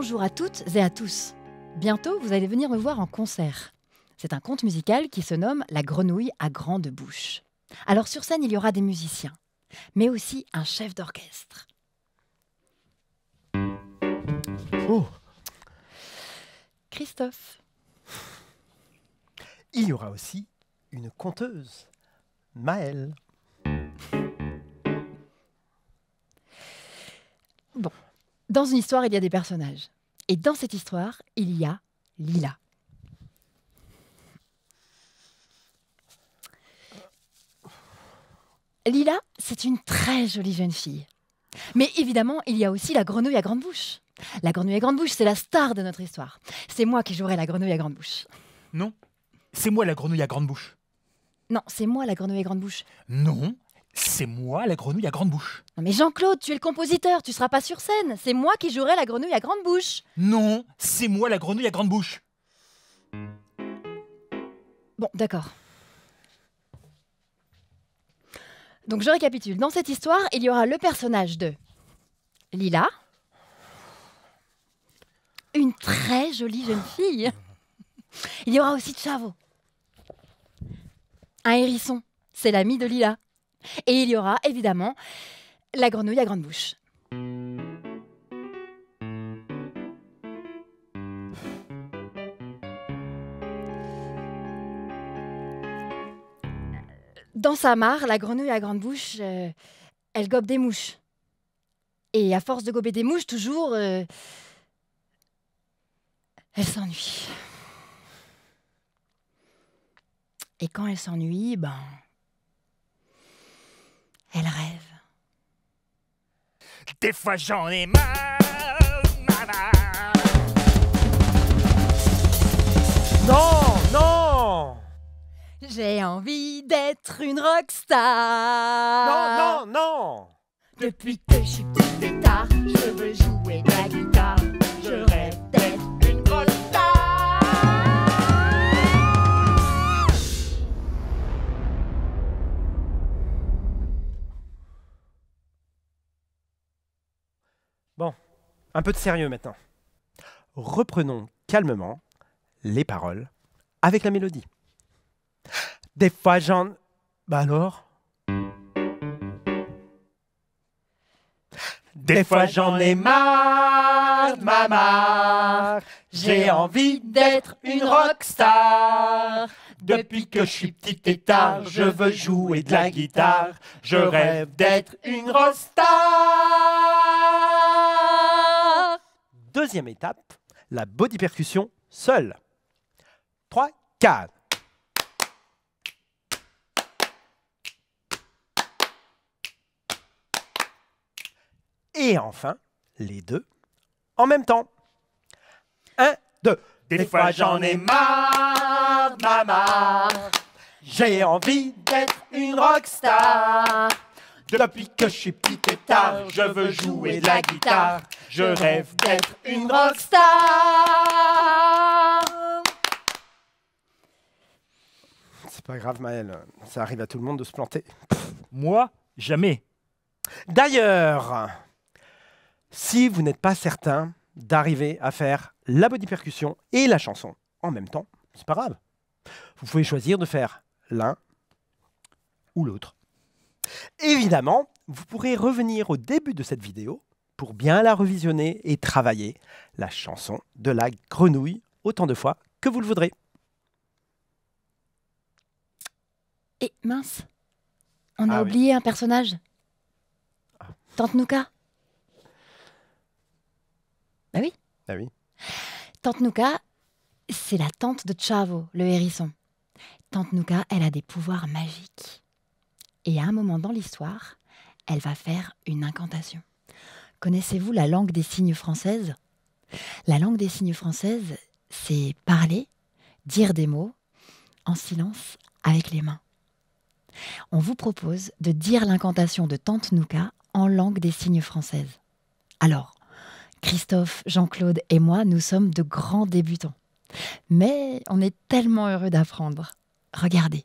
bonjour à toutes et à tous. Bientôt, vous allez venir me voir en concert. C'est un conte musical qui se nomme La grenouille à grande bouche. Alors sur scène, il y aura des musiciens, mais aussi un chef d'orchestre. Oh Christophe. Il y aura aussi une conteuse, Maëlle. Bon, dans une histoire, il y a des personnages. Et dans cette histoire, il y a Lila. Lila, c'est une très jolie jeune fille. Mais évidemment, il y a aussi la grenouille à grande bouche. La grenouille à grande bouche, c'est la star de notre histoire. C'est moi qui jouerai la grenouille à grande bouche. Non, c'est moi la grenouille à grande bouche. Non, c'est moi la grenouille à grande bouche. Non, c'est moi la grenouille à grande bouche. Non mais Jean-Claude, tu es le compositeur, tu seras pas sur scène. C'est moi qui jouerai la grenouille à grande bouche. Non, c'est moi la grenouille à grande bouche. Bon, d'accord. Donc je récapitule. Dans cette histoire, il y aura le personnage de Lila, une très jolie jeune fille. Il y aura aussi Chavo, un hérisson, c'est l'ami de Lila. Et il y aura évidemment la grenouille à grande bouche. Dans sa mare, la grenouille à grande bouche, euh, elle gobe des mouches. Et à force de gober des mouches, toujours, euh, elle s'ennuie. Et quand elle s'ennuie, ben, elle rêve. Des fois j'en ai marre, Non, non J'ai envie d'être une rockstar. Non, non, non Depuis que je suis tard, Un peu de sérieux maintenant. Reprenons calmement les paroles avec la mélodie. Des fois, j'en. Bah alors Des fois, j'en ai marre, ma J'ai envie d'être une rockstar. Depuis que je suis petit et tard, je veux jouer de la guitare. Je rêve d'être une rockstar. Deuxième étape, la body percussion seule. 3, 4. Et enfin, les deux en même temps. 1, 2. Des, fois j'en ai marre, maman. J'ai envie d'être une rockstar. Depuis que je suis petit je veux jouer de la guitare. Je rêve d'être une rockstar. C'est pas grave, Maël. Ça arrive à tout le monde de se planter. Moi, jamais. D'ailleurs, si vous n'êtes pas certain d'arriver à faire la body percussion et la chanson en même temps, c'est pas grave. Vous pouvez choisir de faire l'un ou l'autre. Évidemment, vous pourrez revenir au début de cette vidéo pour bien la revisionner et travailler la chanson de la grenouille autant de fois que vous le voudrez. Et mince, on a ah oublié un personnage. Ah. Tante Nuka. Bah oui. Bah oui. Tante Nuka, c'est la tante de Chavo, le hérisson. Tante Nuka, elle a des pouvoirs magiques et à un moment dans l'histoire, elle va faire une incantation. Connaissez-vous la langue des signes française La langue des signes française, c'est parler, dire des mots en silence avec les mains. On vous propose de dire l'incantation de Tante Nouka en langue des signes française. Alors, Christophe, Jean-Claude et moi, nous sommes de grands débutants. Mais on est tellement heureux d'apprendre. Regardez.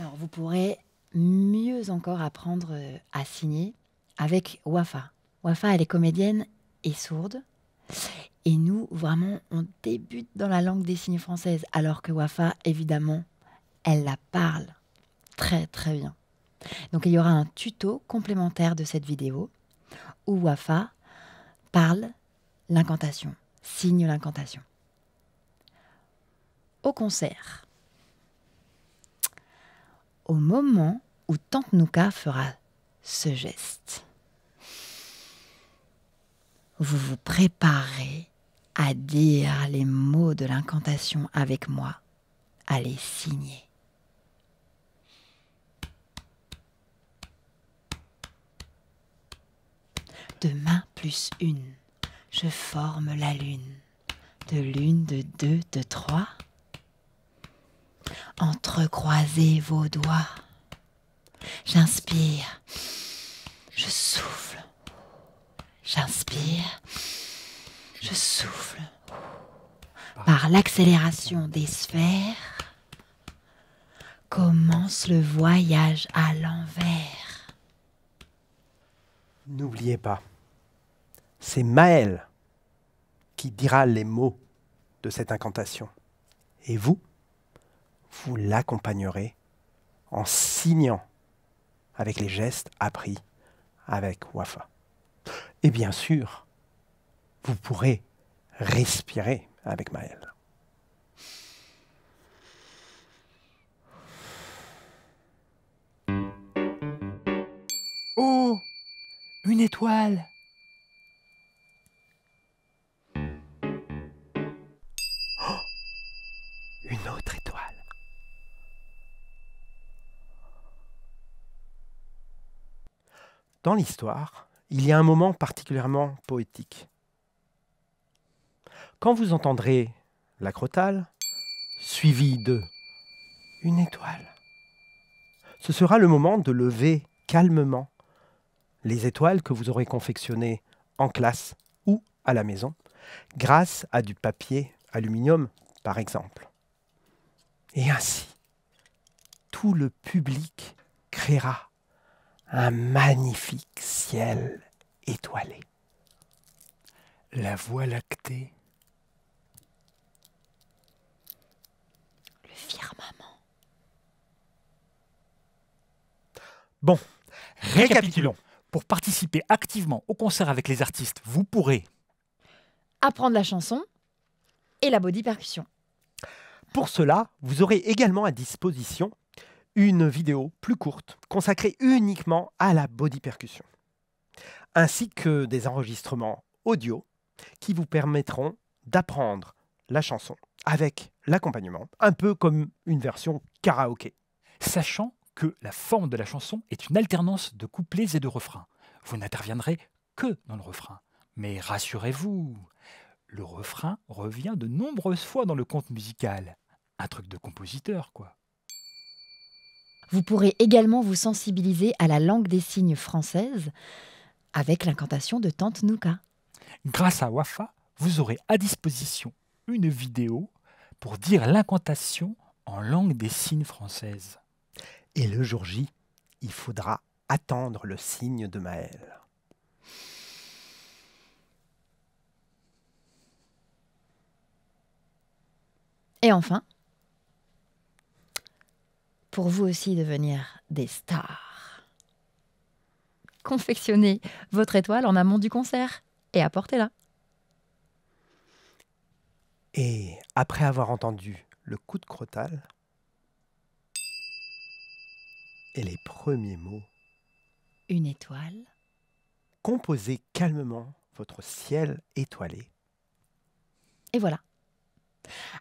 Alors, vous pourrez mieux encore apprendre euh, à signer avec Wafa. Wafa, elle est comédienne et sourde. Et nous, vraiment, on débute dans la langue des signes française, alors que Wafa, évidemment, elle la parle très très bien. Donc il y aura un tuto complémentaire de cette vidéo où Wafa parle l'incantation, signe l'incantation. Au concert, au moment où Tante fera ce geste. Vous vous préparez à dire les mots de l'incantation avec moi, à les signer. Demain plus une, je forme la lune. De lune, de deux, de trois. Entrecroisez vos doigts. J'inspire. Je souffle. J'inspire. Je souffle. Par l'accélération des sphères, commence le voyage à l'envers. N'oubliez pas, c'est Maël qui dira les mots de cette incantation. Et vous vous l'accompagnerez en signant avec les gestes appris avec Wafa. Et bien sûr, vous pourrez respirer avec Maëlle. Oh Une étoile dans l'histoire, il y a un moment particulièrement poétique. Quand vous entendrez la crotale, suivie de une étoile, ce sera le moment de lever calmement les étoiles que vous aurez confectionnées en classe ou à la maison, grâce à du papier aluminium, par exemple. Et ainsi, tout le public créera un magnifique ciel étoilé. La voie lactée. Le firmament. Bon, récapitulons. Pour participer activement au concert avec les artistes, vous pourrez apprendre la chanson et la body percussion. Pour cela, vous aurez également à disposition une vidéo plus courte consacrée uniquement à la body percussion, ainsi que des enregistrements audio qui vous permettront d'apprendre la chanson avec l'accompagnement, un peu comme une version karaoké. Sachant que la forme de la chanson est une alternance de couplets et de refrains. Vous n'interviendrez que dans le refrain. Mais rassurez-vous, le refrain revient de nombreuses fois dans le conte musical. Un truc de compositeur, quoi. Vous pourrez également vous sensibiliser à la langue des signes française avec l'incantation de Tante Nouka. Grâce à Wafa, vous aurez à disposition une vidéo pour dire l'incantation en langue des signes française. Et le jour J, il faudra attendre le signe de Maël. Et enfin, pour vous aussi devenir des stars. Confectionnez votre étoile en amont du concert et apportez-la. Et après avoir entendu le coup de crotal et les premiers mots, une étoile, composez calmement votre ciel étoilé. Et voilà.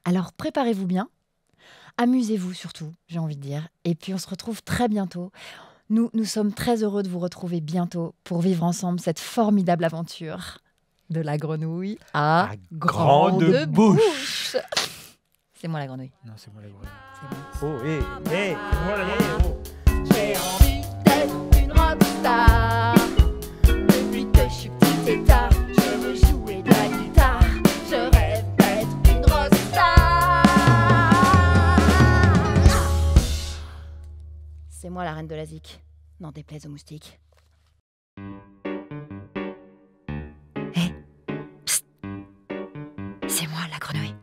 Alors préparez-vous bien Amusez-vous surtout, j'ai envie de dire. Et puis on se retrouve très bientôt. Nous, nous sommes très heureux de vous retrouver bientôt pour vivre ensemble cette formidable aventure de la grenouille à grande, bouche. C'est moi la grenouille. Non, c'est moi la grenouille. Oh, hé, eh, hé, eh, eh, oh. n'en déplaise aux moustiques. C'est moi, la grenouille.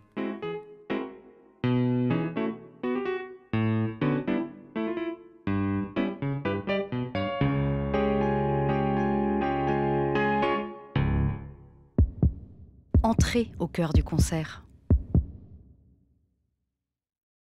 Entrée au cœur du concert.